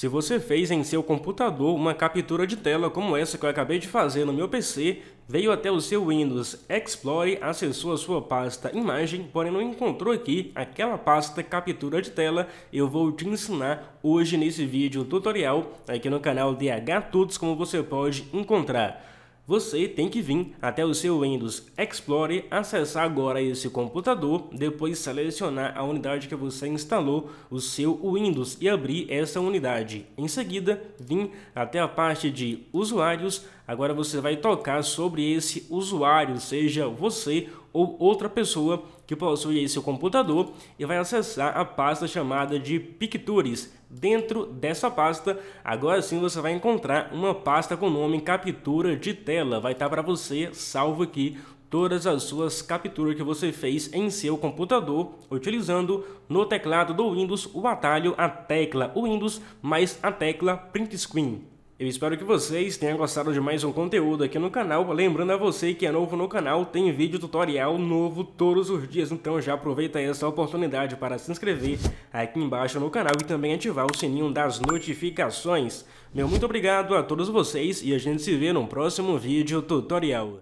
Se você fez em seu computador uma captura de tela como essa que eu acabei de fazer no meu PC, veio até o seu Windows Explorer, acessou a sua pasta imagem, porém não encontrou aqui aquela pasta captura de tela, eu vou te ensinar hoje nesse vídeo tutorial aqui no canal DH Tuts como você pode encontrar. Você tem que vir até o seu Windows Explorer, acessar agora esse computador, depois selecionar a unidade que você instalou, o seu Windows e abrir essa unidade. Em seguida, vir até a parte de usuários, agora você vai tocar sobre esse usuário, seja você ou outra pessoa que possui esse computador e vai acessar a pasta chamada de Pictures. Dentro dessa pasta, agora sim você vai encontrar uma pasta com o nome Captura de Tela tela vai estar tá para você salvo aqui todas as suas capturas que você fez em seu computador utilizando no teclado do Windows o atalho a tecla Windows mais a tecla print screen. Eu espero que vocês tenham gostado de mais um conteúdo aqui no canal. Lembrando a você que é novo no canal, tem vídeo tutorial novo todos os dias. Então já aproveita essa oportunidade para se inscrever aqui embaixo no canal e também ativar o sininho das notificações. Meu muito obrigado a todos vocês e a gente se vê no próximo vídeo tutorial.